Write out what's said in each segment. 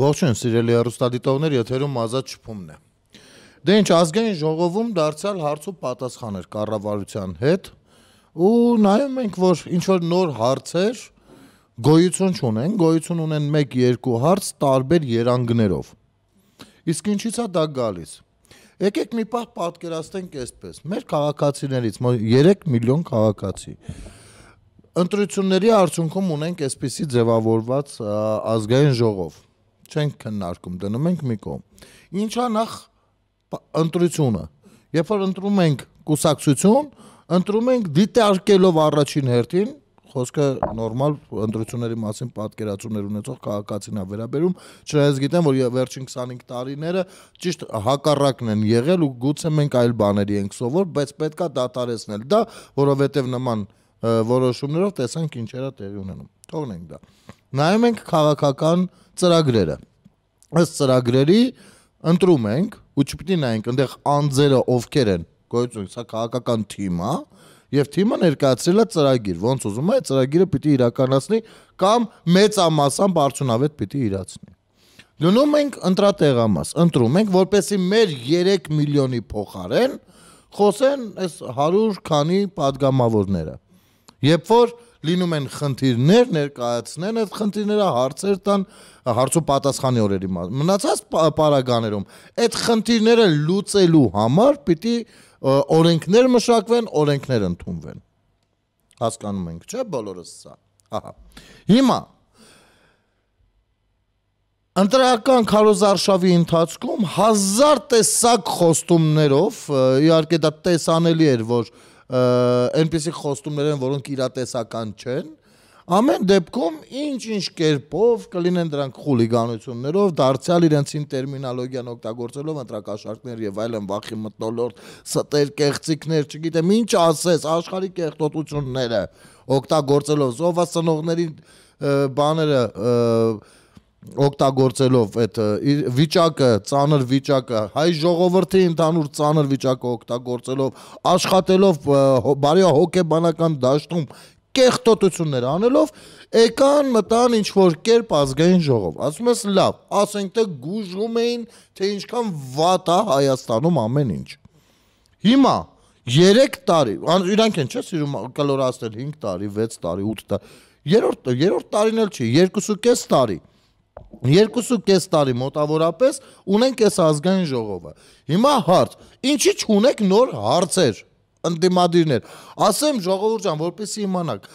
Ողջույն, սիրելի հեռուստադիտողներ, եթերում ազատ շփումն է։ Դե ինչ ազգային ժողովում դարձյալ հարց ու պատասխաններ կառավարության հետ ու նայում ենք, որ ինչ որ նոր հարցեր գոյություն չունեն, գոյություն ունեն 1-2 հարց տարբեր երանգներով։ Իսկ ինչից է դա գալիս։ Եկեք մի պահ պատկերացնենք այսպես. մեր քաղաքացիներից 3 միլիոն քաղաքացի ընտրությունների արդյունքում ունենք այսպիսի ձևավորված ազգային ժողով չենք քննարկում, դնում ենք մի կողմ։ Ինչա նախ ընտրությունը։ Երբ որ ընտրում ենք կուսակցություն, ընտրում ենք դիտարկելով առաջին հերթին խոսքը նորմալ ընտրությունների մասին պատկերացումներ ունեցող քաղաքացին է վերաբերում, չնայած գիտեմ, որ վերջին 25 տարիները ճիշտ հակառակն են եղել ու գուցե մենք այլ բաների ենք սովոր, բայց պետքա դատարեցնել դա, որովհետև նման որոշումներով տեսանք ինչերա տեղի ունենում։ Թողնենք դա նայում ենք քաղաքական ծրագրերը։ Ըստ ծրագրերի ընտրում ենք ու չպիտի նայենք այնտեղ անձերը ովքեր են գոյություն, սա քաղաքական թիմ է, եւ թիմը ներկայացրել է ծրագիր, ոնց ուզում է ծրագիրը պիտի իրականացնի կամ մեծամասամբ արդյունավետ պիտի իրացնի։ Գնում ենք ընտրատեղամաս, ընտրում ենք, որպեսի մեր 3 միլիոնի փոխարեն խոսեն այս 100 քանի падգամավորները։ Երբ որ լինում են խնդիրներ, ներկայացնեն այդ խնդիրները, հարցեր տան հարց ու պատասխանի օրերի մաս։ Մնացած պարագաներում այդ խնդիրները լուծելու համար պիտի օրենքներ մշակվեն, օրենքներ ընդունվեն։ Հասկանում ենք, չէ՞, բոլորս սա։ Ահա։ Հիմա Ընտրական քարոզարշավի ընթացքում հազար տեսակ խոստումներով, իհարկե դա տեսանելի էր, որ այնպիսի խոստումներ են, որոնք իրատեսական չեն։ Ամեն դեպքում ինչ-ինչ կերպով կլինեն դրանք խուլիգանություններով, դարձյալ իրենցին տերմինոլոգիան օգտագործելով ընտրակաշարկներ եւ այլն վախի մտնոլորտ, ստեր կեղծիքներ, չգիտեմ, ինչ ասես, աշխարհի կեղտոտությունները օգտագործելով զովասնողների բաները և, օգտագործելով այդ վիճակը, ծանր վիճակը, հայ ժողովրդի ընդհանուր ծանր վիճակը օգտագործելով, աշխատելով բարի հոկեբանական դաշտում կեղտոտություններ անելով, եկան մտան ինչ որ կերպ ազգային ժողով։ Ասում ես լավ, ասենք թե գուժում էին, թե ինչքան վատ է Հայաստանում ամեն ինչ։ Հիմա 3 տարի, իրանք են չէ՞ սիրում կլորացնել 5 տարի, 6 տարի, 8 տարի։ Երորդ երրորդ տարին էլ չի, 2.5 տարի։ տարի 2.5 տարի մոտավորապես ունենք այս ազգային ժողովը։ Հիմա հարց, ինչի՞ չունեք նոր հարցեր, ընդդիմադիրներ։ Ասեմ ժողովուրդ ջան, որպեսզի իմանաք,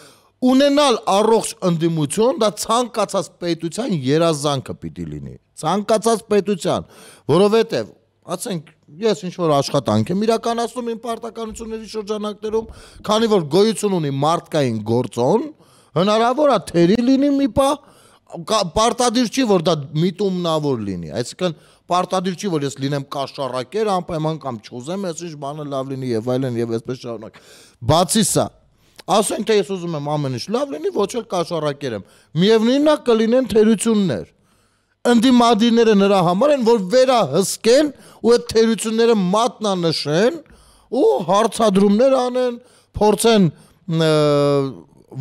ունենալ առողջ ընդդիմություն դա ցանկացած պետության երազանքը պիտի լինի։ Ցանկացած պետության, որովհետև ասենք ես ինչ որ աշխատանք եմ իրականացնում իմ պարտականությունների շրջանակներում, քանի որ գոյություն ունի մարդկային գործոն, հնարավոր է թերի լինի մի բան պարտադիր չի որ դա միտումնավոր լինի այսինքն պարտադիր չի որ ես լինեմ կաշառակեր անպայման կամ չուզեմ այսինչ բանը լավ լինի եւ այլն եւ այսպես շարունակ բացի սա ասենք թե ես ուզում եմ ամեն ինչ լավ լինի ոչ էլ կաշառակեր եմ միևնույնն է կլինեն թերություններ ընդդիմադիրները նրա համար են որ վերահսկեն ու այդ թերությունները մատնանշեն ու հարցադրումներ անեն փորձեն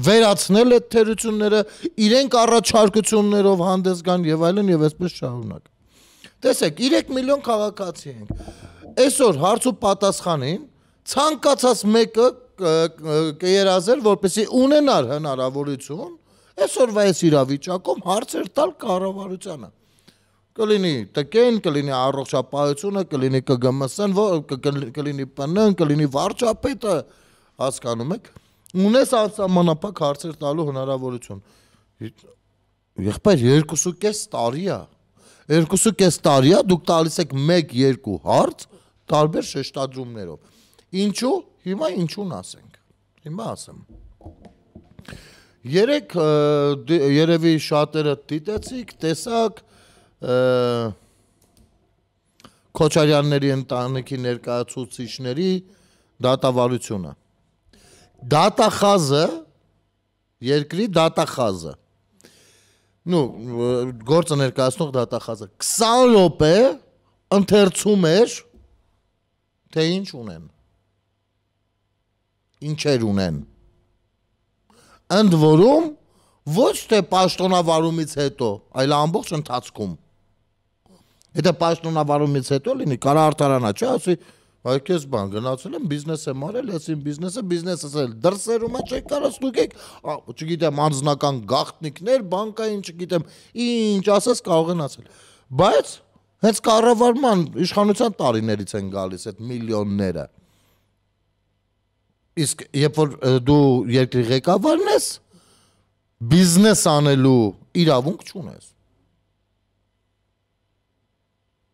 վերացնել այդ թերությունները, իրենք առաջարկություններով հանդես գան եւ այլն եւ այսպես շարունակ։ Տեսեք, 3 միլիոն քաղաքացի ենք։ Այսօր հարց ու պատասխանին ցանկացած մեկը կերազեր, որպեսի ունենար հնարավորություն այսօրվա այս իրավիճակում հարցեր տալ կառավարությանը կլինի տկեն, կլինի առողջապահությունը, կլինի ԿԳՄՍ-ն, կլինի ՊՆ-ն, կլինի վարչապետը, հասկանում եք։ Ունես անսահմանափակ հարցեր տալու հնարավորություն։ Եղբայր 2.5 տարի է։ 2.5 տարի է դուք տալիս եք 1-2 հարց տարբեր շեշտադրումներով։ Ինչու՞, հիմա ինչուն ասենք։ Հիմա ասեմ։ Երեք դե, երևի շատերը դիտեցիք, տեսակ Քոչարյանների ընտանիքի ներկայացուցիչների դատավարությունը դատախազը երկրի դատախազը նու գործը ներկայացնող դատախազը 20 րոպե ընթերցում էր թե ինչ ունեն ինչեր ունեն ընդ որում ոչ թե պաշտոնավարումից հետո, այլ ամբողջ ընթացքում։ Եթե պաշտոնավարումից հետո լինի, կարա արդարանա, չէ, ասի, Այդ ես բան գնացել եմ, բիզնես եմ արել, ասին բիզնեսը, բիզնեսս էլ դրսերում է չեք կարա ստուգեք, չգիտեմ, անձնական գաղտնիքներ, բանկային, չգիտեմ, ինչ ասես կարող են ասել։ Բայց հենց կառավարման իշխանության տարիներից են գալիս այդ միլիոնները։ Իսկ երբ որ դու երկրի ղեկավարն ես, բիզնես անելու իրավունք չունես։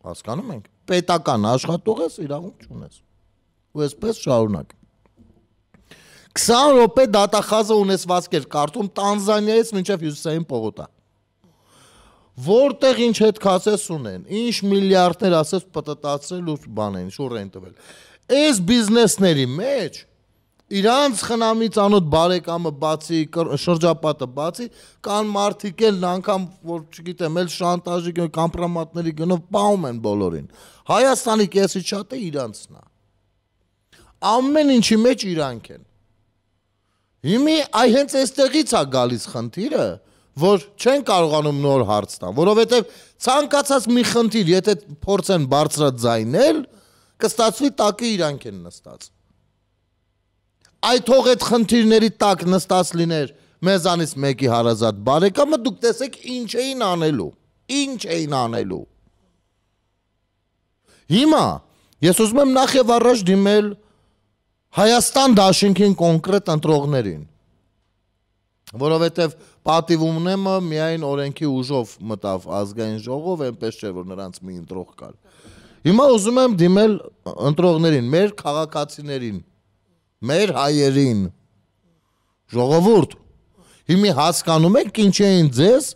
Հասկանում ենք պետական աշխատող ես, իրավունք չունես։ Ու այսպես շարունակ։ 20 րոպե դատախազը ունեցվածք էր կարդում Տանզանիայից մինչև Հյուսիսային պողոտա։ Որտեղ ինչ հետ քացես ունեն, ինչ միլիարդներ ասես պատտացրել ու բան են, շուռ են տվել։ Այս բիզնեսների մեջ իրանց խնամի ցանոթ բարեկամը բացի շրջապատը բացի կան մարդիկ էլ անգամ որ չգիտեմ էլ շանտաժի կամպրոմատների գնով պահում են բոլորին հայաստանի կեսի չաթը իրանցն է ամեն ինչի մեջ իրանք են հիմի այ հենց այստեղից է գալիս խնդիրը որ չեն կարողանում նոր հարց տան որովհետև ցանկացած մի խնդիր եթե փորձեն բարձրաձայնել կստացվի տակը իրանք են նստած այ թող այդ խնդիրների տակ նստած լիներ մեզանից մեկի հարազատ բարեկամը դուք տեսեք ինչ էին անելու ինչ էին անելու հիմա ես ուզում եմ նախ եւ առաջ դիմել Հայաստան Դաշինքին կոնկրետ ընտրողներին որովհետև պատիվումն եմ միայն օրենքի ուժով մտավ ազգային ժողով, այնպես չէ որ նրանց մի ընտրող կար։ Հիմա ուզում եմ դիմել ընտրողներին, մեր քաղաքացիներին, մեր հայերին։ Ժողովուրդ, հիմի հասկանում եք ինչ էին ձեզ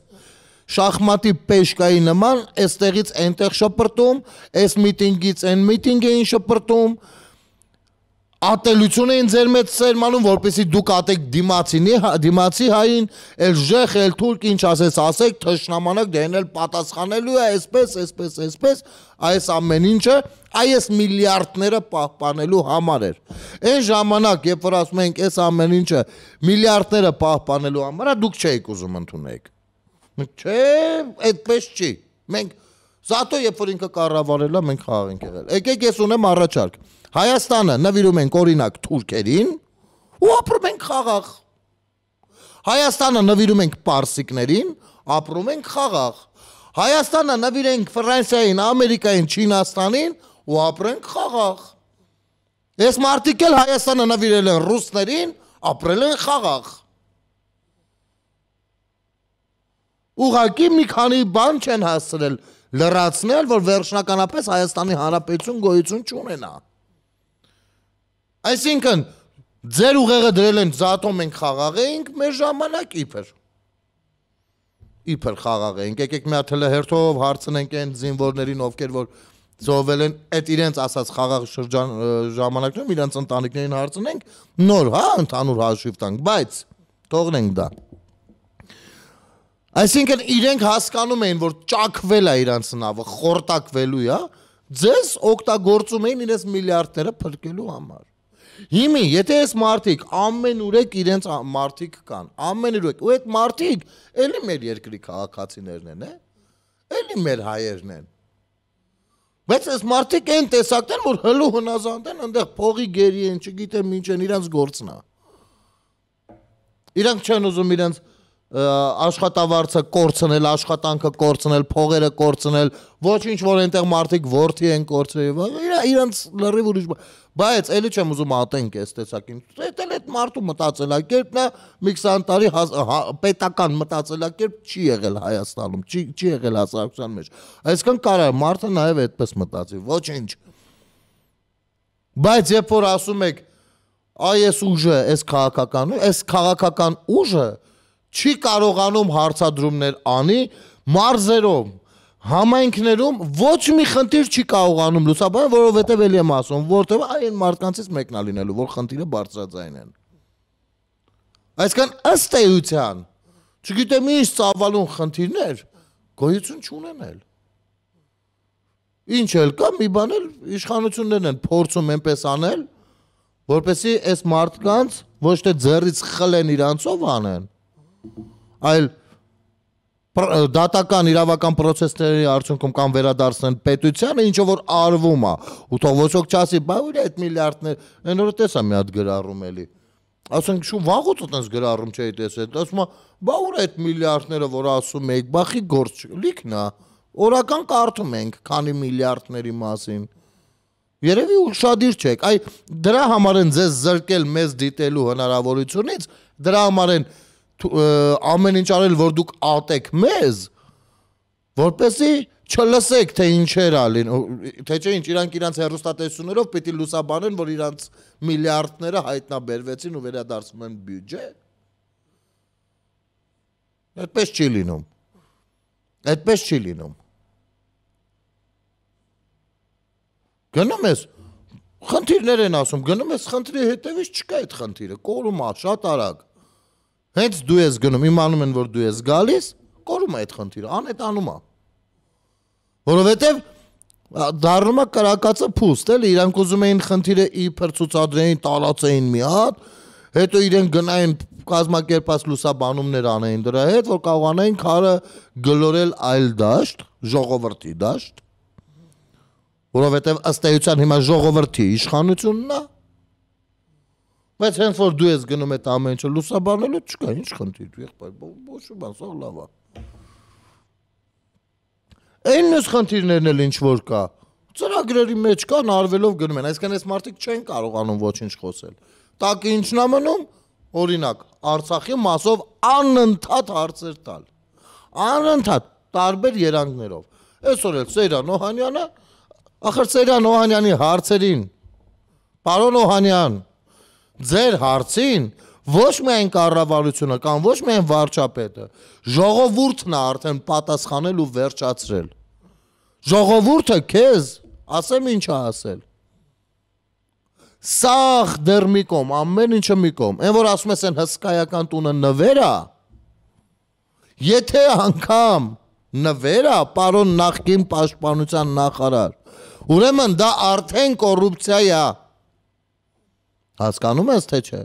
շախմատի պեշկայի նման այստեղից այնտեղ շփրտում, այս միտինգից այն միտինգ էին շփրտում, այն ատելություն էին ձեր մեջ ծերմանում, որպեսի դուք ատեք դիմացինի, հա, դիմացի հային, էլ ժեղ, էլ թուրք ինչ ասես, ասեք, թշնամանակ դեն էլ պատասխանելու է, այսպես, այսպես, այսպես, այս ամեն ինչը, այս միլիարդները պահպանելու համար էր։ Այն ժամանակ, երբ որ ասում ենք այս ամեն ինչը միլիարդները պահպանելու համար, դուք չէիք ուզում ընդունեք։ Չէ, այդպես չի։ Մենք Զատո երբ որ ինքը կառավարելա, մենք խաղ ենք եղել։ Եկեք ես ունեմ առաջարկ։ եկ, Հայաստանը նվիրում ենք օրինակ թուրքերին ու ապրում ենք խաղաղ։ Հայաստանը նվիրում ենք պարսիկներին, ապրում ենք խաղաղ։ Հայաստանը նվիրենք Ֆրանսիային, Ամերիկային, Չինաստանին ու ապրենք խաղաղ։ Այս մարդիկ էլ Հայաստանը նվիրել են ռուսներին, ապրել են խաղաղ։ Ուղղակի մի քանի բան չեն հասցրել լրացնել, որ վերջնականապես Հայաստանի Հանրապետություն գոյություն չունենա։ չու Այսինքն ձեր ուղեղը դրել են զատոմ ենք խաղաղ էինք մեր ժամանակ իբր։ Իբր խաղաղ էինք։ Եկեք մի հատ հլը հերթով հարցնենք այն զինվորներին, ովքեր որ զոհվել են այդ իրենց ասած խաղաղ շրջան ժամանակներում իրենց ընտանիքներին հարցնենք, նոր, հա, ընդհանուր հաշիվ տանք, բայց թողնենք դա։ Այսինքն իրենք հասկանում էին, որ ճակվել է իրանց նավը, խորտակվելու է, հա, ձեզ օգտագործում էին իրենց միլիարդները փրկելու համար։ Հիմի, եթե այս մարդիկ ամենուրեք իրենց մարդիկ կան, ամենուրեք, ու այդ մարդիկ էլի մեր երկրի քաղաքացիներն են, է։ Էլի մեր հայերն են։ Բայց այս մարդիկ այն տեսակն են, որ հլու հնազանդ են, այնտեղ փողի գերի են, չգիտեմ ինչ են, իրանց գործն է։ Իրանք չեն ուզում իրանց աշխատավարձը կորցնել, աշխատանքը կորցնել, փողերը կորցնել, ոչինչ որ այնտեղ մարդիկ worth-ի են կորցրել, իրանց լրիվ ուրիշ բայց էլի չեմ ուզում ատենք այս տեսակին։ Էդ դե, էլ դե, դե, այդ մարդու մտածելակերպն է մի 20 տարի հա, պետական մտածելակերպ չի եղել Հայաստանում, չի չի եղել հասարակության մեջ։ Այսինքն կարա մարդը նաև այդպես մտածի, ոչինչ։ Բայց երբ որ ասում եք, այ այս ուժը, այս քաղաքական, այս քաղաքական ուժը, այս չի կարողանում հարցադրումներ անի մարզերով համայնքներում ոչ մի խնդիր չի կարողանում լուսաբանել, որովհետև ելի եմ ասում, որտեղ այն մարդկանցից մեկն է լինելու, որ խնդիրը բարձրաձայն են։ Այսքան ըստ էության, չգիտեմ ինչ ծավալուն խնդիրներ գոյություն չունեն էլ։ Ինչ էլ կա, մի բան էլ իշխանություններն են փորձում այնպես անել, որպեսզի այս մարդկանց ոչ թե ձեռից խլեն իրանցով անեն, այլ դատական իրավական process-ների արդյունքում կամ վերադարձնեն պետությանը, ինչը որ արվում է։ Ու թող ոսոք չասի, բա ուր է այդ միլիարդներ։ Այն օրը տեսա մի հատ գրառում էլի։ Ասենք շու վաղուց այդպես գրառում չէի տեսել։ Ասում է, բա ուր է այդ միլիարդները, որ ասում եք, բախի գործ լիքն է։ Օրական կարդում ենք քանի միլիարդների մասին։ Երևի ուշադիր չեք։ Այ դրա համար են ձեզ զրկել մեզ դիտելու հնարավորությունից, դրա համար են ամեն ինչ արել, որ դուք ատեք մեզ, որպեսի չլսեք, թե ինչեր ալին, թե չէ ինչ, իրանք իրանց հերոստատեսություններով պետք է լուսաբանեն, որ իրանց միլիարդները հայտնաբերվեցին ու վերադարձում են բյուջե։ Այդպես չի լինում։ Այդպես չի լինում։ Գնում ես խնդիրներ են ասում, գնում ես խնդրի հետևից չկա այդ խնդիրը, կորում է շատ արագ Հենց դու ես գնում, իմանում են որ դու ես գալիս, կորում է այդ խնդիրը, անհետանում է։ Որովհետև դառնում է կարակացը փուստ, էլ իրանք ուզում էին խնդիրը իբր ցուցադրեին, տարածեին մի հատ, հետո իրեն գնային կազմակերպած լուսաբանումներ անեին դրա հետ, որ կարողանային քարը գլորել այլ դաշտ, ժողովրդի դաշտ, որովհետև ըստ էության հիմա ժողովրդի իշխանությունն է, ժողովրդի Բայց հենց որ դու ես գնում այդ ամեն ինչը լուսաբանելու չկա, ինչ խնդիր, եղբայր, ոչ բան, սա լավ է։ Այն նույն խնդիրներն էլ ինչ որ կա։ Ծրագրերի մեջ կան արվելով գնում են, այսինքն այս մարդիկ չեն կարողանում ոչինչ խոսել։ Տակը ինչն է մնում, օրինակ, Արցախի մասով անընդհատ հարցեր տալ։ Անընդհատ տարբեր երանգներով։ Այսօր էլ Սերան Օհանյանը, ախր Սերան Օհանյանի հարցերին Պարոն Օհանյան, ձեր հարցին ոչ միայն կառավարությունը կամ ոչ միայն վարչապետը, ժողովուրդն է արդեն պատասխանել ու վերջացրել։ Ժողովուրդը քեզ ասեմ ինչ է ասել։ Սաղ դեռ մի կողմ, ամեն ինչը մի կողմ։ Այն որ ասում ես այն հսկայական տունը նվեր է, եթե անգամ նվեր է, պարոն նախկին պաշտպանության նախարար, ուրեմն դա արդեն կոռուպցիա է։ Հասկանում ես թե չէ։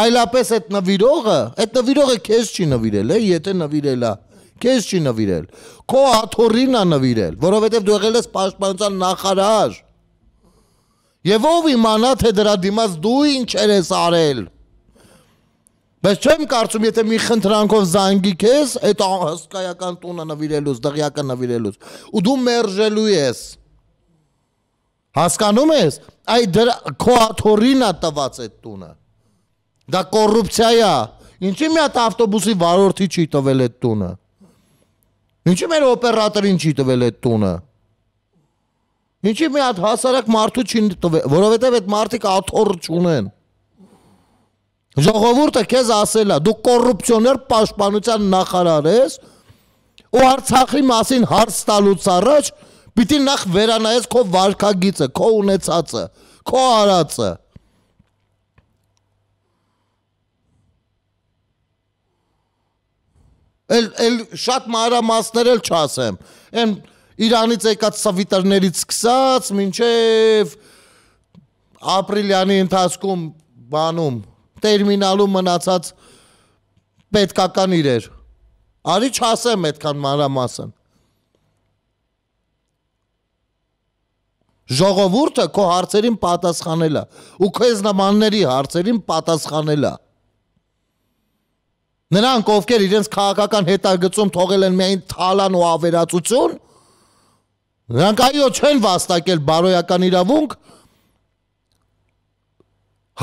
Այլապես այդ նվիրողը, այդ նվիրողը քեզ չի նվիրել, է, եթե նվիրել է, քեզ չի նվիրել։ Քո աթորին է նվիրել, որովհետև դու եղել ես պաշտպանության նախարար։ Եվ ով իմանա թե դրա դիմաց դու ինչ ես արել։ Բայց չեմ կարծում, եթե մի խնդրանքով զանգի քեզ, այդ հսկայական տունը նվիրելուց, դղյակը նվիրելուց, ու դու մերժելու ես Հասկանում ես, այ դրա քո աթորին է տված այդ տունը։ Դա կոռուպցիա է։ Ինչի՞ մի հատ ավտոբուսի վարորդի չի տվել այդ տունը։ Ինչի՞ մեր օպերատորին չի տվել այդ տունը։ Ինչի՞ մի հատ հասարակ մարդու չի տվել, որովհետև այդ մարդիկ աթոռ չունեն։ Ժողովուրդը քեզ ասել է, դու կոռուպցիոներ պաշտպանության նախարար ես ու Արցախի մասին հարց տալուց առաջ Պիտի նախ վերանայես քո վարկագիծը, քո ունեցածը, քո արածը։ Էլ էլ շատ մանրամասներ էլ չասեմ։ Էն Իրանից եկած սվիտերներից սկսած մինչև ապրիլյանի ընթացքում բանում տերմինալում մնացած պետկական իրեր։ Արի չասեմ այդքան մանրամասն։ Ժողովուրդը քո հարցերին պատասխանելա ու քեզ նմանների հարցերին պատասխանելա։ Նրանք, ովքեր իրենց քաղաքական հետագծում թողել են միայն թալան ու ավերածություն, նրանք այո չեն վաստակել բարոյական իրավունք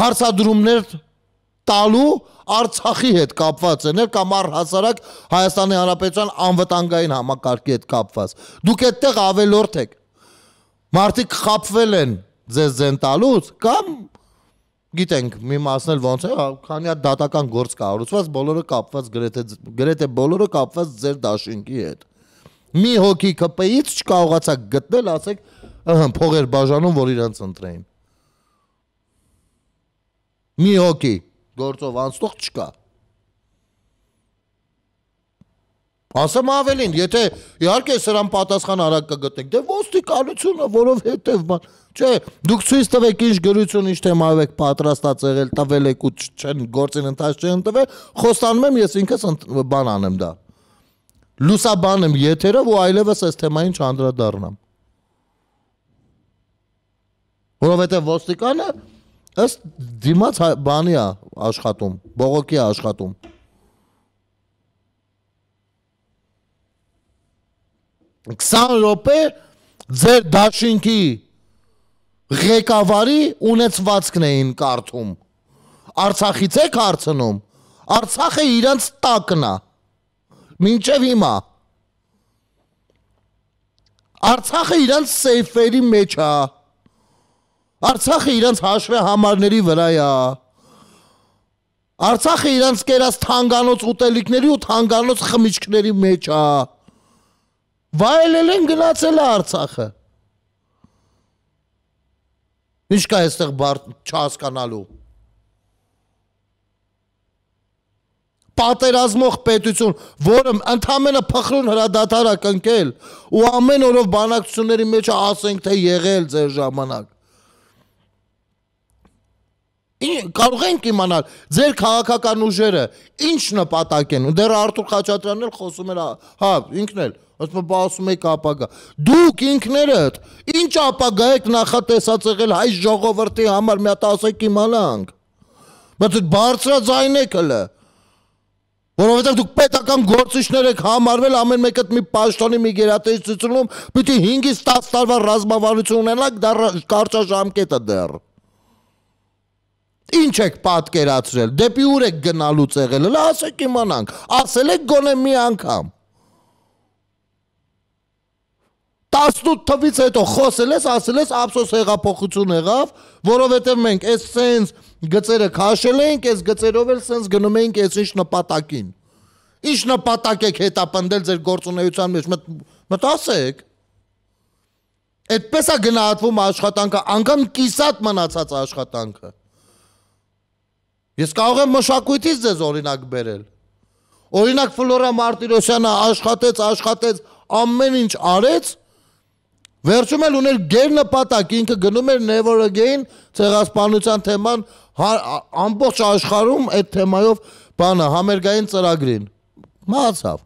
հարցադրումներ տալու Արցախի հետ կապված են կամ առհասարակ Հայաստանի Հանրապետության անվտանգային համակարգի հետ կապված։ Դուք այդտեղ ավելորդ եք։ Մարդիկ խապվել են ձեզ ձեն տալուց կամ գիտենք մի մասն էլ ոնց է, քանի հատ դատական գործ կա արուցված, բոլորը կապված գրեթե գրեթե բոլորը կապված ձեր դաշինքի հետ։ Մի հոգի ԿՊ-ից չկարողացա գտնել, ասեք, ըհը, փողեր բաժանում, որ իրենց ընտրեին։ Մի հոգի գործով անցող չկա։ Ասեմ ավելին, եթե իհարկե սրան պատասխան արագ կգտնենք, դե ոստիկանությունը, որով հետև բան, չէ, դուք ցույց տվեք ինչ գրություն, ինչ թեմայով եք պատրաստած եղել, տվել եք ու չեն գործին ընթաց չեն տվել, խոստանում եմ ես ինքս բան անեմ դա։ Լուսաբանեմ եթերը, ու այլևս այս թեմային չանդրադառնամ։ Որովհետև ոստիկանը ըստ դիմաց հա, բանի է աշխատում, բողոքի է աշխատում։ 20 րոպե ձեր դաշինքի ղեկավարի ունեցվածքն էին կարդում։ Արցախից եք հարցնում։ Արցախը իրանց տակն է։ Մինչև հիմա։ Արցախը իրանց սեյֆերի մեջ է։ Արցախը իրանց հաշվե համարների վրա է։ Արցախը իրանց կերած թանգանոց ուտելիքների ու թանգանոց խմիչքների մեջ է վայելել են գնացել է Արցախը։ Ինչ կա այստեղ բարդ չհասկանալու։ Պատերազմող պետություն, որը ընդամենը փխրուն հրադադարակ ընկել ու ամեն օրով բանակցությունների մեջ ասենք թե եղել ձեր ժամանակ կարող ենք իմանալ ձեր քաղաքական ուժերը ինչ նպատակ են ու դեռ Արտուր Խաչատրյանն էլ խոսում էր հա ինքն էլ ասում է ասում եք ապագա դուք ինքներդ ինչ ապագա եք նախատեսած եղել հայ ժողովրդի համար մի հատ ասեք իմանանք բայց այդ բարձրաձայն եք հլը որովհետև դուք պետական գործիչներ եք համարվել ամեն մեկը մի պաշտոնի մի գերատեսչությունում պիտի 5-ից 10 տարվա ռազմավարություն ունենաք դա կարճաժամկետ է դեռ դա Ինչ եք պատկերացրել։ Դեպի ուր եք գնալու ցեղել։ Հələ ասեք իմանանք։ Ասել եք գոնե մի անգամ։ 18 թվից հետո խոսել ես, ասել ես ափսոս հեղափոխություն եղավ, որովհետև մենք այս սենց գծերը քաշել էինք, այս գծերով էլ սենց գնում էինք այս ինչ նպատակին։ Ինչ նպատակ եք հետապնդել ձեր գործունեության մեջ, մտածեք։ մտ Այդպես է գնահատվում աշխատանքը, անգամ կիսատ մնացած աշխատանքը։ Ես կարող եմ մշակույթից ձեզ օրինակ բերել։ Օրինակ Ֆլորա Մարտիրոսյանը աշխատեց, աշխատեց, ամեն ինչ արեց, վերջում էլ ուներ գեր նպատակ, ինքը գնում էր Never Again ցեղասպանության թեման հա, ամբողջ աշխարհում այդ թեմայով բանը համերգային ծրագրին։ Մահացավ։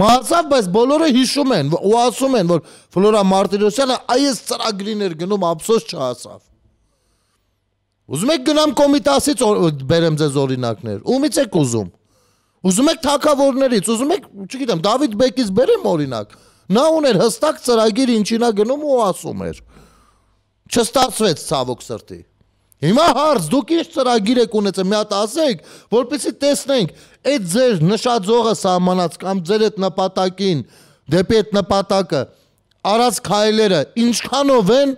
Մահացավ, բայց բոլորը հիշում են ու ասում են, որ Ֆլորա Մարտիրոսյանը այս ծրագրին էր գնում, ափսոս չհասավ։ Ուզում եք գնամ կոմիտասից բերեմ ձեզ օրինակներ։ Ումից եք ուզում։ Ուզում եք թակավորներից, ուզում եք, չգիտեմ, Դավիթ Բեկից բերեմ օրինակ։ Նա ուներ հստակ ծրագիր ինչինա գնում ու ասում էր։ Չստացվեց ցավոք սրտի։ Հիմա հարց, դուք ինչ ծրագիր եք ունեցել, մի հատ ասեք, որպեսզի տեսնենք, այդ ձեր նշաձողը սահմանած կամ ձեր այդ նպատակին, դեպի այդ նպատակը արած քայլերը ինչքանով են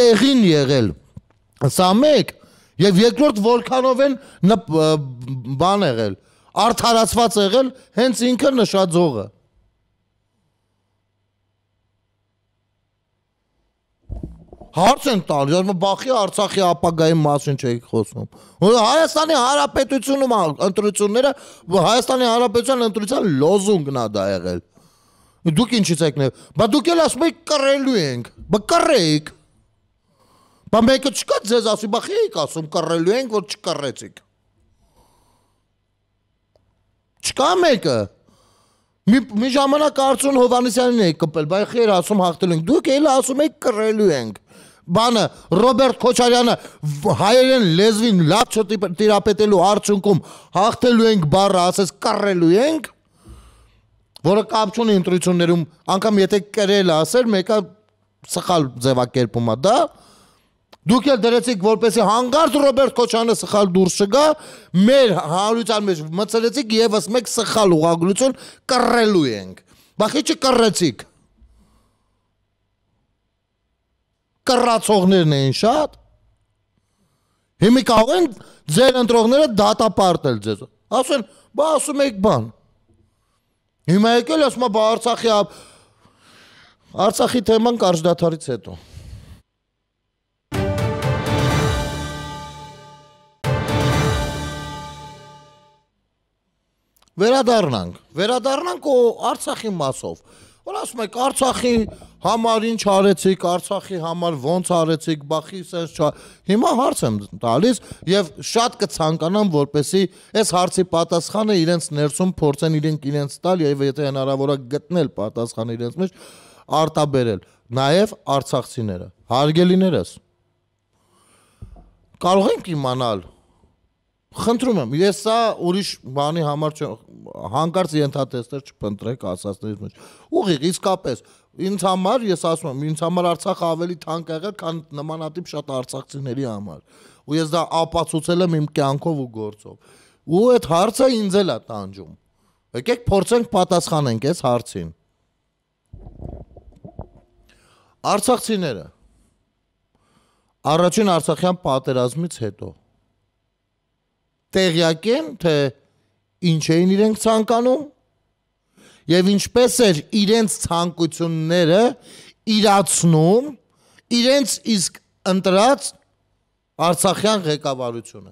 տեղին եղել։ Սա մեկ եւ երկրորդ որքանով են բան եղել, արդարացված եղել հենց ինքը նշաձողը։ Հարց են տալիս, ասում բախի Արցախի ապագայի մասին չէի խոսում։ Հայաստանի Հանրապետությունում ընտրությունները Հայաստանի Հանրապետության ընտրության լոզունգն է դա եղել։ Դուք ինչից եք ներ։ Բա դուք էլ ասում եք կռելու ենք։ Բա կռեք։ Բա մեկը չկա ձեզ ասի, բա խիիկ ասում, կռելու ենք, որ չկռեցիք։ Չկա մեկը։ Մի մի ժամանակ Արծուն Հովանեսյանին էի կպել, բայց խիեր ասում հաղթելու ենք։ Դուք էլի ասում եք կռելու ենք։ Բանը Ռոբերտ Քոչարյանը հայերեն լեզվին լավ չտիրապետելու արդյունքում հաղթելու ենք բառը ասես կռելու ենք որը կապչուն ընտրություններում անգամ եթե կրել ասել մեկը սխալ ձևակերպում է դա Դուք էլ դրեցիք որպեսի հանգարտ Ռոբերտ Քոչյանը սխալ դուրս չգա, մեր հանրության մեջ մցրեցիք եւս մեկ սխալ ուղղագրություն կռելու ենք։ Բախի չկռեցիք։ Կռացողներն էին շատ։ Հիմի կարող են ձեր ընտրողները դատապարտել ձեզ։ Ասեն, բա ասում եք բան։ Հիմա եկել ասում է, բա Արցախի Արցախի թեման կարճ դաթարից հետո։ վերադառնանք, վերադառնանք ու Արցախի մասով։ Որ ասում եք Արցախի համար ինչ արեցիք, Արցախի համար ոնց արեցիք, բախի sense չա։ Հիմա հարց եմ տալիս եւ շատ կցանկանամ, որպեսի այս հարցի պատասխանը իրենց ներսում փորձեն իրենք իրենց տալ եւ եթե հնարավոր է գտնել պատասխանը իրենց մեջ արտաբերել։ Նաեւ արցախցիները, հարգելիներս։ Կարող ենք իմանալ Խնդրում եմ, ես սա ուրիշ բանի համար չեմ հանկարծ ենթատեստեր չփնտրեք ասածներից մեջ։ Ուղիղ իսկապես ինձ համար ես ասում եմ, ինձ համար Արցախը ավելի թանկ է եղել, քան նմանատիպ շատ արցախցիների համար։ Ու ես դա ապացուցել եմ իմ կյանքով ու գործով։ Ու այդ հարցը ինձ էլ է տանջում։ Եկեք փորձենք պատասխանենք այս հարցին։ Արցախցիները առաջին Արցախյան պատերազմից հետո տեղյակ եմ, թե ինչ էին իրենք ցանկանում եւ ինչպես էր իրենց ցանկությունները իրացնում իրենց իսկ ընտրած Արցախյան ղեկավարությունը։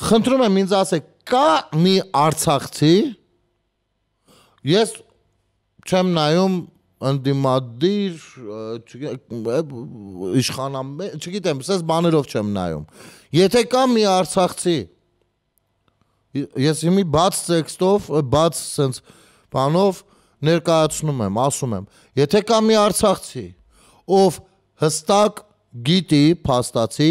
Խնդրում եմ ինձ ասեք, կա մի արցախցի ես չեմ նայում ընդդիմադիր, իշխանամե, չգիտեմ, սես բաներով չեմ նայում։ Եթե կա մի արցախցի ես հիմի բաց տեքստով, բաց սենց բանով ներկայացնում եմ, ասում եմ, եթե կա մի արցախցի, ով հստակ գիտի փաստացի,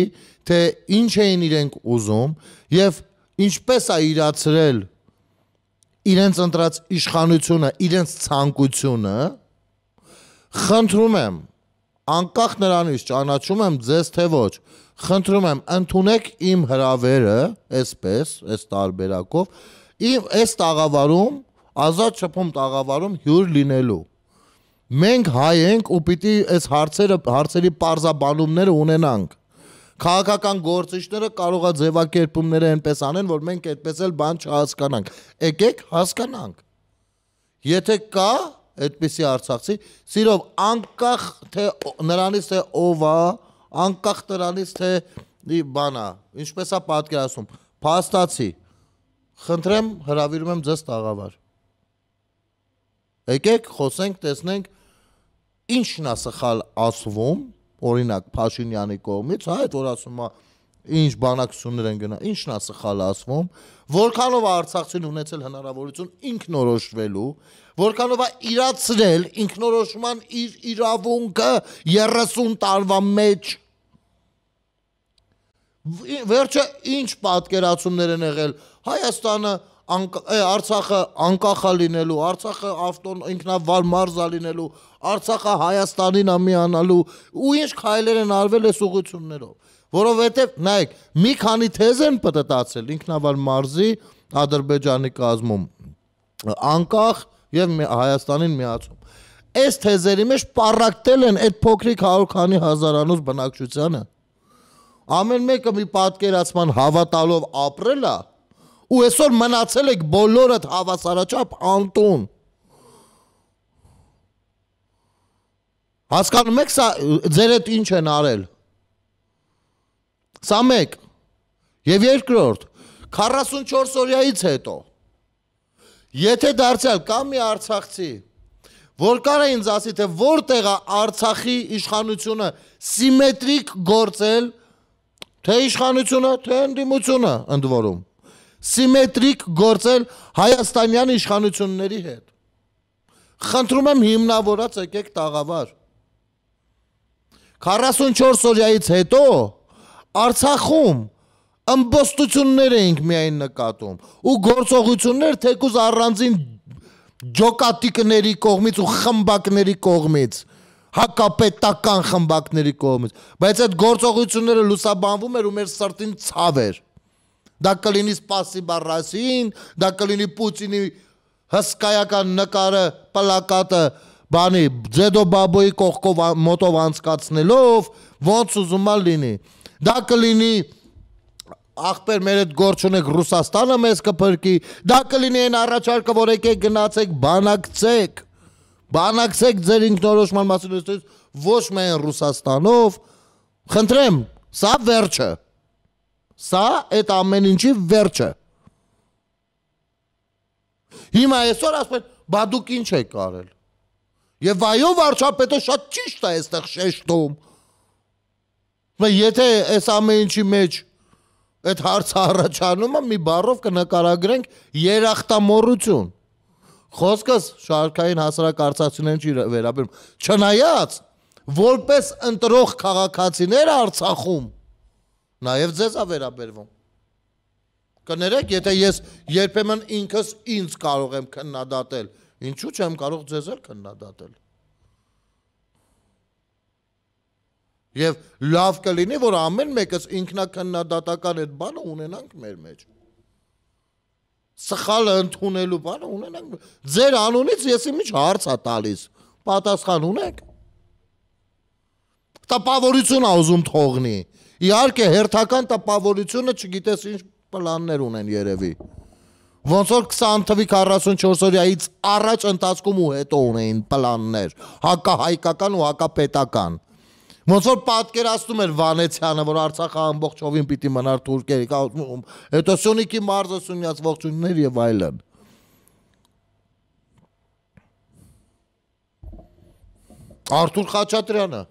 թե ինչ էին իրենք ուզում եւ ինչպես է իրացրել իրենց ընտրած իշխանությունը, իրենց ցանկությունը, Խնդրում եմ, անկախ նրանից ճանաչում եմ ձեզ թե ոչ, խնդրում եմ ընդունեք իմ հրավերը, այսպես, այս տարբերակով, իմ այս տաղավարում, ազատ շփում տաղավարում հյուր լինելու։ Մենք հայ ենք ու պիտի այս հարցերը հարցերի parzabanumները ունենանք։ Քաղաքական գործիչները կարող է ձևակերպումները այնպես անեն, որ մենք այդպես էլ բան չհասկանանք։ Եկեք հասկանանք։ Եթե կա, այդպիսի արցախցի, սիրով անկախ թե նրանից թե ով է, անկախ նրանից թե դի բանա, ինչպես է պատկերացում, փաստացի։ Խնդրեմ, հրավիրում եմ ձեզ տաղավար։ Եկեք խոսենք, տեսնենք ինչն է սխալ ասվում, օրինակ Փաշինյանի կողմից, հա, այդ որ ասում է ինչ բանակցություններ են գնա, ինչն է սխալ ասվում, որքանով է Արցախցին ունեցել հնարավորություն ինքնորոշվելու, որքանով է իրացնել ինքնորոշման իր իրավունքը 30 տարվա մեջ վերջը ինչ պատկերացումներ են եղել Հայաստանը Արցախը անկախա լինելու, Արցախը ավտոն ինքնավար մարզա լինելու, Արցախը Հայաստանին ամիանալու ու ինչ քայլեր են արվել այս ուղություններով որովհետև նայեք, մի քանի թեզ են պատտացել ինքնավար մարզի Ադրբեջանի կազմում անկախ եւ Հայաստանին միացում։ Այս թեզերի մեջ պարակտել են այդ փոքրիկ 100 քանի հազարանոց բնակչությանը։ Ամեն մեկը մի պատկերացման հավատալով ապրել է, ու այսօր մնացել եք բոլորդ հավասարաչափ անտուն։ Հասկանում եք սա ձեր հետ ինչ են արել։ Սա մեկ։ Եվ երկրորդ 44 օրյայից հետո եթե դարձյալ կամ մի արցախցի որ կարա ինձ ասի թե որտեղ է արցախի իշխանությունը սիմետրիկ գործել թե իշխանությունը թե ընդդիմությունը ընդ որում սիմետրիկ գործել հայաստանյան իշխանությունների հետ խնդրում եմ հիմնավորած եկեք տաղավար 44 օրյայից հետո Արցախում ըմբոստություններ էինք միայն նկատում ու գործողություններ թեկուզ առանձին ջոկատիկների կողմից ու խմբակների կողմից հակապետական խմբակների կողմից բայց այդ գործողությունները լուսաբանվում էր ու մեր սրտին ցավ էր դա կլինի սպասիբա ռասին դա կլինի պուտինի հսկայական նկարը պլակատը բանի ձեդո բաբոյի կողքով մոտով անցկացնելով ոնց ուզումա լինի Դա կլինի ախպեր մեր այդ գործ ունեք Ռուսաստանը մեզ կփրկի։ Դա կլինի այն առաջարկը, որ եկեք գնացեք բանակցեք։ Բանակցեք ձեր ինքնորոշման մասնակցությունից ոչ միայն Ռուսաստանով։ Խնդրեմ, սա վերջը։ Սա այդ ամեն ինչի վերջը։ Հիմա այսօր ասում են, բա դուք ինչ եք արել։ Եվ այո վարչապետը շատ ճիշտ է այստեղ շեշտում Բայց եթե այս ամեն ինչի մեջ այդ հարցը առաջանում է, մի բառով կնկարագրենք երախտամորություն։ Խոսքս շարքային հասարակ արցախցիներին չի վերաբերում։ Չնայած, որպես ընտրող քաղաքացիներ Արցախում նաև ձեզ է վերաբերվում։ Կներեք, եթե ես երբեմն ինքս ինձ կարող եմ քննադատել, ինչու՞ չեմ կարող ձեզ էլ քննադատել։ Եվ լավ կլինի, որ ամեն մեկս ինքնակնդատական այդ բանը ունենանք մեր մեջ։ Սխալը ընդունելու բանը ունենանք։ Ձեր անունից ես իմիջ հարց է տալիս։ Պատասխան ունեք։ Տպավորություն ա ուզում թողնի։ Իհարկե հերթական տպավորությունը չգիտես ինչ պլաններ ունեն երևի։ Ոնց որ 20 թվի 44 օրյայից առաջ ընթացքում ու հետո ունեին պլաններ, հակահայկական ու հակապետական։ հակա Ոնց որ պատկերացնում էր Վանեցյանը, որ Արցախը ամբողջ ովին պիտի մնար թուրքերի կազմում, հետո Սյունիքի մարզը Սյունյաց ողջուններ եւ այլն։ Արթուր Խաչատրյանը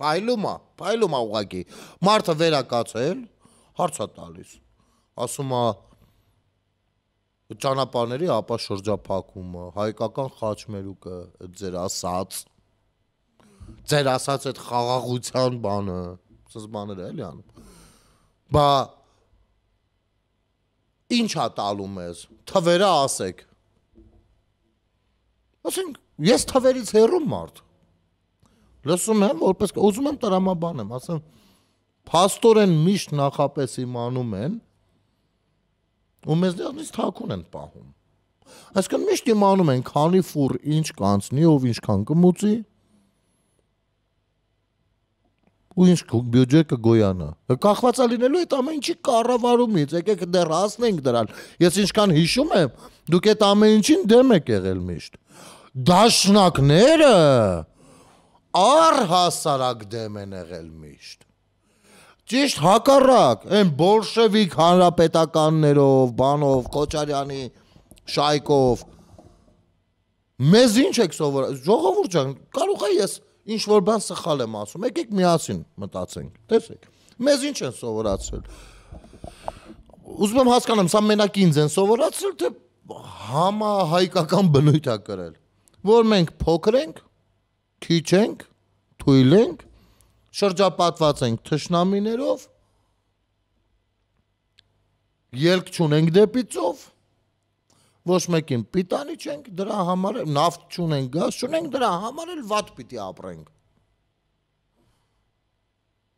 փայլում է, փայլում է ուղակի։ Մարդը վերակացել, հարցա տալիս։ Ասում է ճանապարհների ապա շրջափակումը, հայկական խաչմերուկը ձեր ասած ձեր ասած այդ խաղաղության բանը, սս բաները էլի անում։ Բա ի՞նչ է տալու մեզ։ Թվերը ասեք։ Ասենք ես թվերից հեռու մարդ։ Լսում եմ, որպես ուզում եմ տրամաբանեմ, ասեմ Փաստորեն միշտ նախապես իմանում են ու մեզ դրանից թաքուն են պահում։ Այսինքն միշտ իմանում են, քանի ֆուր ինչ կանցնի, ով ինչքան կմուծի, ու ինչ կուկ բյուջեը գոյանա։ Կախված է լինելու այդ ամեն ինչի կառավարումից։ Եկեք դեռ հասնենք դրան։ Ես ինչքան հիշում եմ, դուք այդ ամեն ինչին դեմ եք եղել միշտ։ Դաշնակները առհասարակ դեմ են եղել միշտ։ Ճիշտ հակառակ, այն բոլշևիկ հանրապետականներով, բանով, Կոչարյանի, Շայկով մեզ ինչ եք սովորել։ Ժողովուրդ ջան, կարող է ես ինչ որ բան սխալ եմ ասում, եկեք միասին մտածենք։ Տեսեք, մեզ ինչ են սովորացրել։ Ուզում եմ հասկանամ, սա մենակ ինձ են սովորացրել, թե համահայկական բնույթ է կրել, որ մենք փոքր ենք, քիչ ենք, թույլ ենք, շրջապատված ենք թշնամիներով, ելք չունենք դեպի ծով, ոչ մեկին պիտանի չենք, դրա համար էլ նավթ չունենք, գազ չունենք, դրա համար էլ վատ պիտի ապրենք։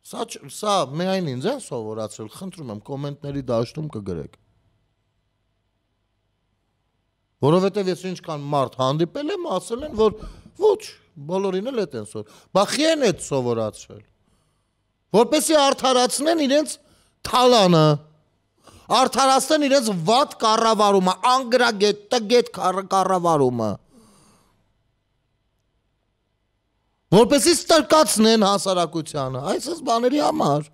Սա սա միայն ինձ է սովորացրել, խնդրում եմ կոմենտների դաշտում կգրեք։ Որովհետև ես ինչքան մարդ հանդիպել եմ, ասել են, որ ոչ, բոլորին էլ է տենսոր։ Բա խիեն է սովորացրել։ Որպեսի արդարացնեն իրենց թալանը արդարացնեն իրենց ված կառավարումը, անգրագետ, տգետ կառավարումը։ Որպեսի ստրկացնեն հասարակությանը, այս այս բաների համար։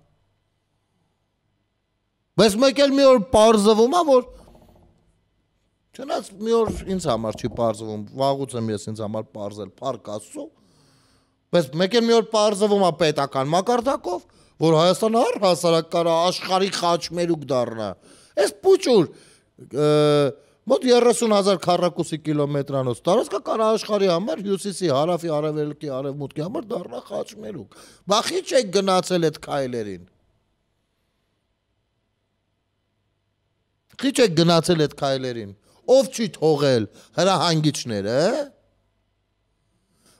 Բայց մեկ էլ մի օր պարզվում է, որ չնայած մի օր ինձ համար չի պարզվում, վաղուց եմ ես ինձ համար պարզել, փառք Աստծո։ Բայց մեկ էլ մի օր պարզվում է պետական մակարդակով, որ Հայաստանը առ հասարակ կարա աշխարհի խաչմերուկ դառնա։ Այս փուճուր մոտ 30000 քառակուսի կիլոմետրանոց տարածքը կարա աշխարհի համար հյուսիսի, հարավի, արևելքի, արևմուտքի համար դառնա խաչմերուկ։ Բախի չեք գնացել այդ քայլերին։ Քիչ եք գնացել այդ քայլերին։ Ով չի թողել հրահանգիչները,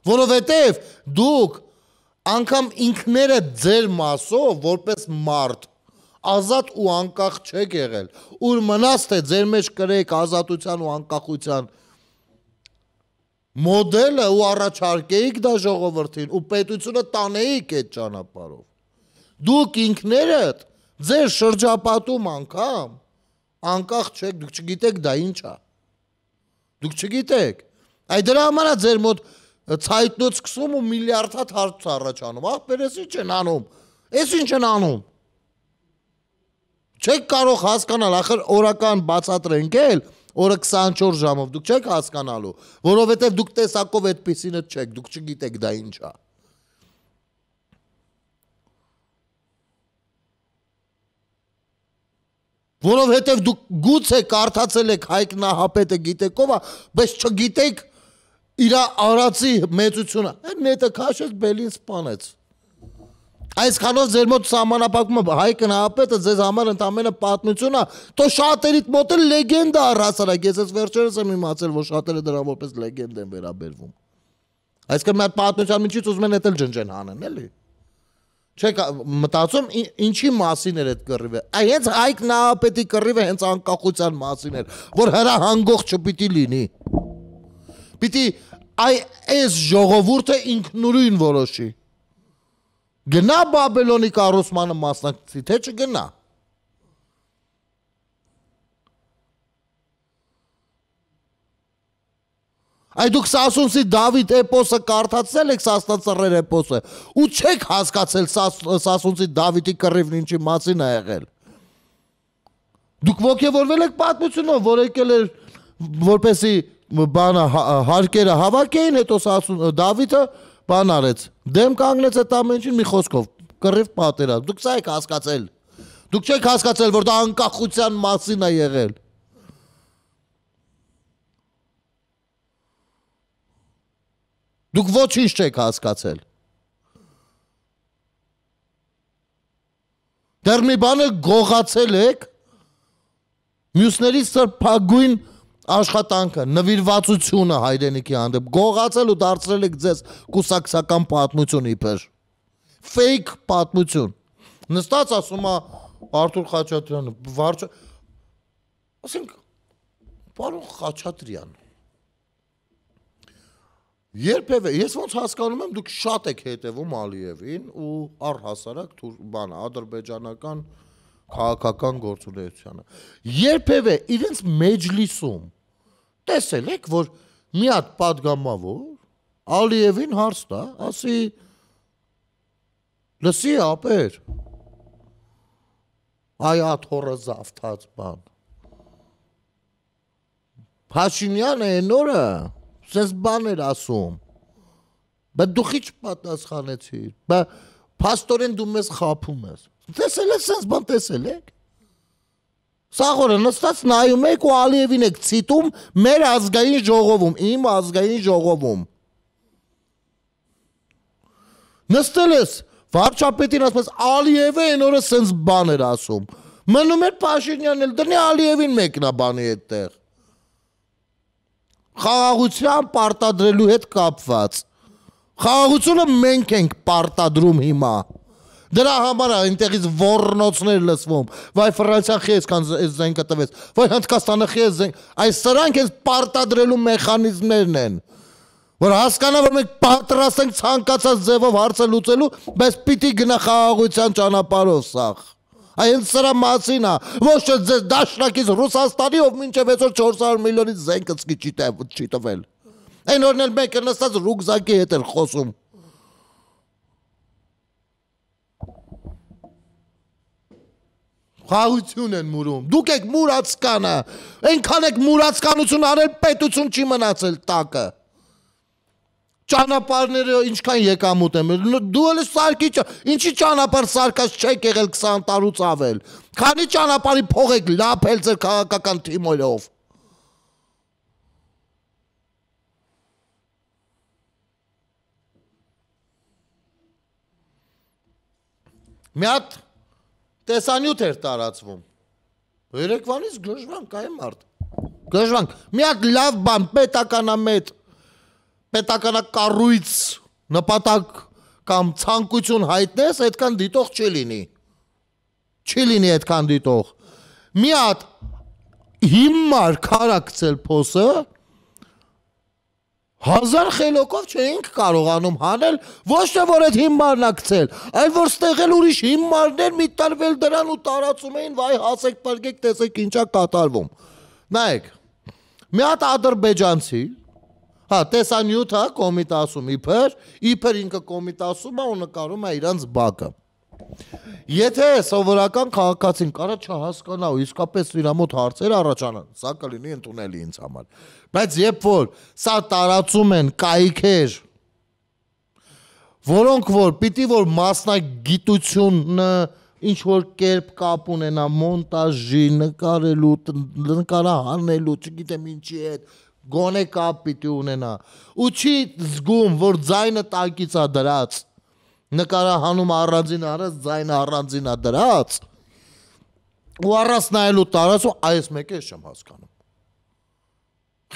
որովհետև դուք անգամ ինքները ձեր մասով որպես մարդ ազատ ու անկախ չեք եղել։ Ուր մնաց թե ձեր մեջ կրեք ազատության ու անկախության մոդելը ու առաջարկեիք դա ժողովրդին ու պետությունը տանեիք այդ ճանապարով։ Դուք ինքներդ ձեր շրջապատում անգամ անկախ չեք, դուք չգիտեք դա ինչ է։ Դուք չգիտեք։ Այդ դրա համար է ձեր մոտ ցայտնոց սկսում ու միլիարդ հատ հարց առաջանում։ Ախպերս ի՞նչ են անում։ Էս ի՞նչ են անում։ Չեք կարող հասկանալ, ախր օրական բացատրենք էլ օրը 24 ժամով դուք չեք հասկանալու, որովհետև դուք տեսակով այդպեսինը չեք, դուք չգիտեք դա ինչ է։ Որովհետև դուք գուցե կարդացել եք Հայկ Նահապետը գիտեք ով է, բայց չգիտեք իր արածի մեծությունը։ Այդ նետը քաշեց, բելին սպանեց։ Այսքանով ձեր մոտ սահմանապակումը հայ կնահապետը ձեզ համար ընդամենը պատմություն է, թո շատերիդ մոտ է լեգենդա առհասարակ, ես ես վերջերս եմ իմացել, որ շատերը դրա որպես լեգենդ են վերաբերվում։ Այսինքն մեր պատմության միջից ուզում են էտել ջնջեն հանեն, էլի։ Չեք մտածում ինչի մասին էր այդ կռիվը։ Այ հենց Հայկ Նահապետի կռիվը հենց անկախության մասին էր, որ հրահանգող չպիտի լինի։ Պիտի այ այս ժողովուրդը ինքնուրույն որոշի։ Գնա Բաբելոնի կառուցմանը մասնակցի, թե չգնա։ Այ դուք Սասունցի Դավիթ էպոսը կարդացել եք Սասնածռեր էպոսը ու չեք հասկացել Սասունցի Դավիթի կռիվն ինչի մասին է եղել։ Դուք ողջևորվել եք պատմությունով, որ եկել էր որպեսի բանը հա- հարկերը հավաքեին, հետո Սասուն Դավիթը բան արեց։ Դեմ կանգնեց այդ ամենին մի խոսքով, կռիվ պատերազմ։ Դուք ցայք հասկացել։ Դուք չեք հասկացել, որ դա անկախության մասին է եղել։ Դուք ոչինչ չեք հասկացել։ Դեռ մի բանը գողացել եք։ Մյուսներից ծրփագույն աշխատանքը, նվիրվածությունը հայրենիքի հանդեպ, գողացել ու դարձրել եք ձեզ կուսակցական պատմություն իբր։ Fake պատմություն։ Նստած ասում է Արթուր Խաչատրյանը, վարչը ասենք պարոն Խաչատրյան։ Երբևէ ես ոնց հասկանում եմ դուք շատ եք հետևում Ալիևին ու առհասարակ բան ադրբեջանական քաղաքական գործունեությանը։ Երբևէ իրենց մեջլիսում տեսել եք, որ մի հատ падգամավոր Ալիևին հարց տա, ասի լսի ապեր։ Այ աթորը զավթած բան։ Փաշինյանը այն օրը սես բաներ ասում։ Բայց դու քիչ պատասխանեցիր։ Բայց Փաստորեն դու մեզ խափում ես։ Տեսել ես, sense բան տեսել եք։ Սաղորը նստած նայում եք ու Ալիևին եք ցիտում մեր ազգային ժողովում, իմ ազգային ժողովում։ Նստել ես վարչապետին ասում ես Ալիևը այն օրը սենց բան էր ասում։ Մնում էր Փաշինյանն էլ դնի Ալիևին մեկնաբանի այդտեղ։ Խաղաղության պարտադրելու հետ կապված։ Խաղաղությունը մենք ենք պարտադրում հիմա։ Դրա համար է այնտեղից ոռնոցներ լսվում։ Վայ Ֆրանսիան խես կան այս զենքը տվեց։ Վայ Հնդկաստանը խես զենք։ Այս սրանք էս պարտադրելու մեխանիզմներն են։ Որ հասկանա, որ մենք պատրաստ ենք ցանկացած ձևով հարցը լուծելու, բայց պիտի գնա խաղաղության ճանապարհով սախ։ Այն սրա մասին է, ոչ թե ձեզ դաշնակից Ռուսաստանի, ով մինչև այսօր 400 միլիոնից զենք ցկի չի տվել։ Այն օրն էլ մեկը նստած ռուկզակի հետ էր խոսում։ խաղություն են մուրում։ Դուք եք մուրացկանը։ Այնքան եք մուրացկանություն արել, պետություն չի մնացել տակը։ Ճանապարհները ինչքան եկամուտ են։ Դու էլ սարկիչ, ինչի ճանապարհ սարկած չեք եղել 20 տարուց ավել։ Քանի ճանապարհի փող եք լափել ձեր քաղաքական թիմով։ Մի հատ տեսանյութ էր տարածվում։ Երեկվանից գժվան կայ մարդ։ Գժվան։ Մի հատ լավ բան պետականամետ պետականակառույց նպատակ կամ ցանկություն հայտնես, այդքան դիտող չի լինի։ Չի լինի այդքան դիտող։ Մի հատ հիմար քարակցել փոսը 1000 խելոքով չէինք կարողանում հանել, ոչ թե որ այդ հիմարն է գցել, այլ որ ստեղել ուրիշ հիմարներ մի տրվել դրան ու տարածում էին, վայ հասեք բրգեք, տեսեք ինչա կատարվում։ Նայեք, մի հատ ադրբեջանցի, հա, տեսանյութ է, հա, կոմիտասում իբր, իբր ինքը կոմիտասում է ու նկարում է իրանց բակը։ Եթե սովորական քաղաքացին կարա չհասկանա ու իսկապես իր մոտ հարցեր առաջանան, սա կլինի ընդունելի ինձ համար։ Բայց երբ որ սա տարածում են կայքեր, որոնք որ պիտի որ մասնագիտությունը ինչ որ կերպ կապ ունենա մոնտաժի, նկարելու, նկարահանելու, չգիտեմ ինչի հետ, գոնե կապ պիտի ունենա։ Ու չի զգում, որ ձայնը տակից է դրած նկարահանում առանձին առած, ձայնը առանձին դրած, ու առած նայելու տարածում այս մեկը ես չեմ հասկանում։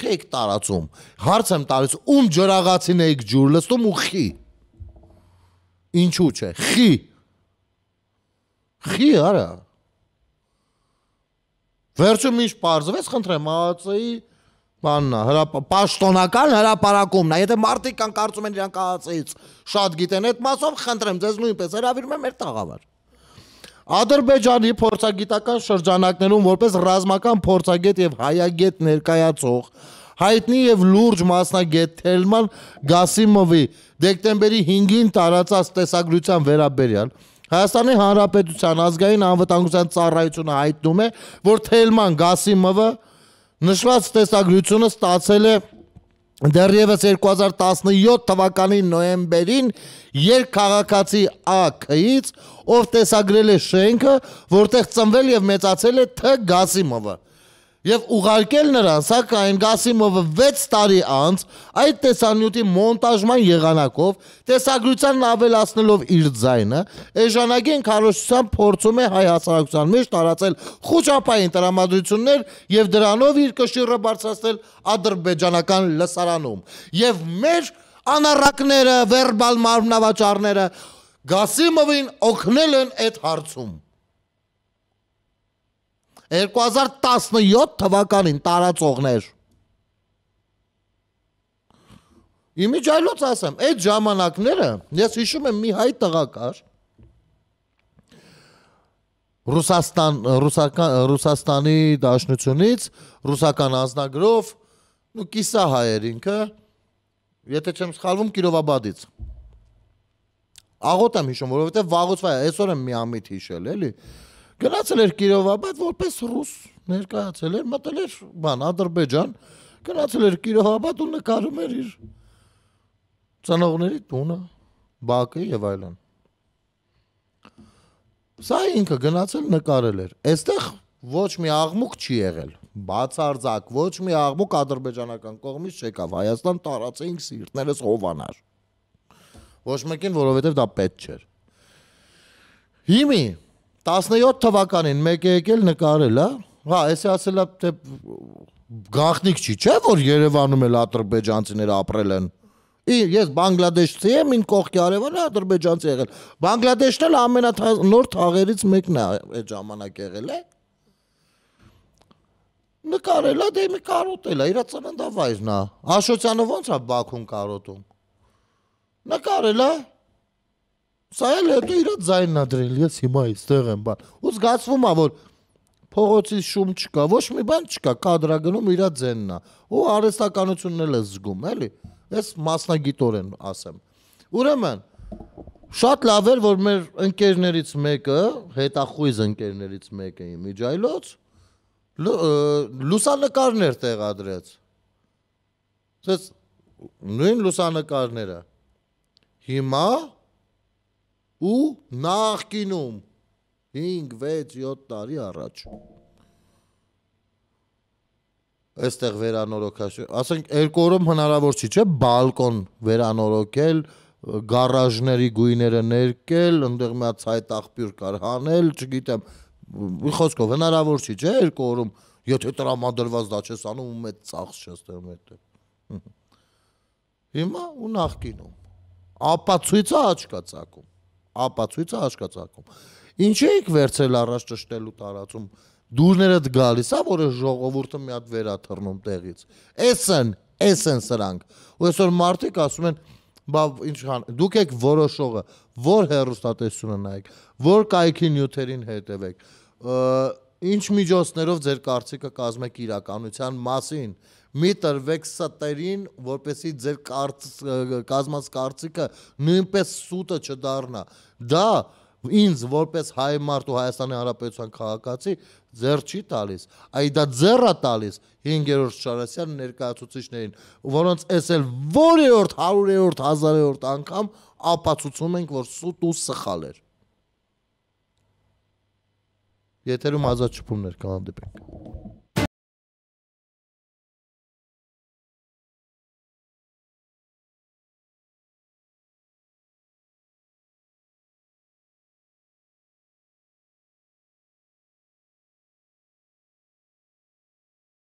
Խեք տարածում, հարց եմ տալիս, ում ջրաղացին էիք ջուր լստում ու խի։ Ինչու՞ չէ, խի։ Խի, արա։ Վերջում ինչ պարզվեց, խնդրեմ, ԱԱՑ-ի բաննա, հրապ պաշտոնական հրաապարակումն է։ Եթե մարդիկ կան կարծում են իրանք ԱԱՑ-ից շատ գիտեն այդ մասով, խնդրեմ, ձեզ նույնպես հրավիրում եմ մեր տաղավար։ Ադրբեջանի փորձագիտական շրջանակներում որպես ռազմական փորձագետ եւ հայագետ ներկայացող հայտնի եւ լուրջ մասնագետ Թելման Գասիմովի դեկտեմբերի 5-ին տարածած տեսագրության վերաբերյալ Հայաստանի Հանրապետության ազգային անվտանգության ծառայությունը հայտնում է, որ Թելման Գասիմովը Նշված տեսագրությունը ստացել է դեռևս 2017 թվականի նոեմբերին երկխաղացի ԱՔ-ից, ով տեսագրել է շենքը, որտեղ ծնվել եւ մեծացել է Թ Գասիմովը եւ ուղարկել նրան, սակայն Գասիմովը 6 տարի անց այդ տեսանյութի մոնտաժման եղանակով տեսագրությանն ավելացնելով իր ձայնը, էժանագին քարոշցությամբ փորձում է հայ հասարակության մեջ տարածել խոճապային տրամադրություններ եւ դրանով իր կշիռը բարձրացնել ադրբեջանական լսարանում։ Եվ մեր անառակները, վերբալ մարմնավաճառները Գասիմովին օգնել են այդ հարցում։ 2017 թվականին տարածողներ։ Իմիջայլոց ասեմ, այդ ժամանակները ես հիշում եմ մի հայ տղա կար Ռուսաստան ռուսական Ռուսաստանի Դաշնությունից ռուսական ազնագրով ու կիսա հայեր ինքը եթե չեմ սխալվում Կիրովաբադից Աղոտ եմ հիշում, որովհետև վաղուց վայ այսօր եմ մի ամիտ հիշել, էլի։ Գնացել էր Կիրովաբադ որպես ռուս, ներկայացել էր, մտել էր բան Ադրբեջան, գնացել էր Կիրովաբադ ու նկարում էր իր ծնողների տունը, բակը եւ այլն։ Սա ինքը գնացել նկարել էր։ Այստեղ ոչ մի աղմուկ չի եղել բացարձակ ոչ մի աղմուկ ադրբեջանական կողմից չեկավ Հայաստան տարածեինք սիրտներս հովանար ոչ մեկին որովհետև դա պետք չէր հիմի 17 թվականին մեկ է եկել նկարել, հա։ Հա, էսի ասելա թե գախնիկ չի, չէ՞ որ Երևանում էլ ադրբեջանցիները ապրել են։ Ես բանգլադեշցի եմ, ին կողքի արևանը ադրբեջանցի եղել։ Բանգլադեշն էլ ամենանոր թաղերից մեկն է այդ ժամանակ եղել է։ Նկարելա դե մի կարոտելա, իրա ծննդավայրն է։ Աշոցյանը ո՞նց է Բաքուն կարոտում։ Նկարելա Սա էլ հետո իր ձայնն է դրել, ես հիմա այստեղ եմ բան։ Ու զգացվում է, որ փողոցի շում չկա, ոչ մի բան չկա, կադրա գնում իր ձենն է։ Ու արհեստականությունն էլ է զգում, էլի։ Ես մասնագիտորեն ասեմ։ Ուրեմն շատ լավ էր, որ մեր ընկերներից մեկը, հետախույզ ընկերներից մեկը իմ միջայլոց լուսանկարներ տեղադրեց։ Սա նույն լուսանկարները։ Հիմա ու նախկինում 5, 6, 7 տարի առաջ։ Այստեղ վերանորոգաշ, ասենք երկու օրում հնարավոր չի, չէ՞, բալկոն վերանորոգել, գարաժների գույները ներկել, այնտեղ մի հատ ցայտ աղբյուր կար հանել, չգիտեմ, մի խոսքով հնարավոր չի, չէ՞, երկու օրում, եթե տրամադրված դա չես անում ու մեծ ծախս չես դնում այդ։ Հիմա ու նախկինում ապացույցը աչքա ցակում ապացույցը հաշկացակում։ Ինչ էիք վերցրել առաջ ճշտելու տարածում։ Դուրներդ գալիս է, որը ժողովուրդը մի հատ վերաթռնում տեղից։ Էս են, էս են սրանք։ Ու այսօր մարդիկ ասում են, բա ինչ քան դուք եք որոշողը, որ հերոստատեսությունը նայեք, որ կայքի նյութերին հետևեք։ Ինչ միջոցներով ձեր կարծիքը կազմեք իրականության մասին, մի տրվեք ստերին, որպեսի ձեր կարծ, կազմած կարծիքը նույնպես սուտը չդառնա։ Դա ինձ որպես հայ մարդ ու Հայաստանի Հանրապետության քաղաքացի ձեռ չի տալիս, այ դա ձեռա տալիս 5-րդ Շարասյան ներկայացուցիչներին, որոնց էս էլ որևէորդ 100-րդ 1000-րդ անգամ ապացուցում ենք, որ սուտ ու սխալ էր։ Եթերում ազատ շփումներ կհանդիպենք։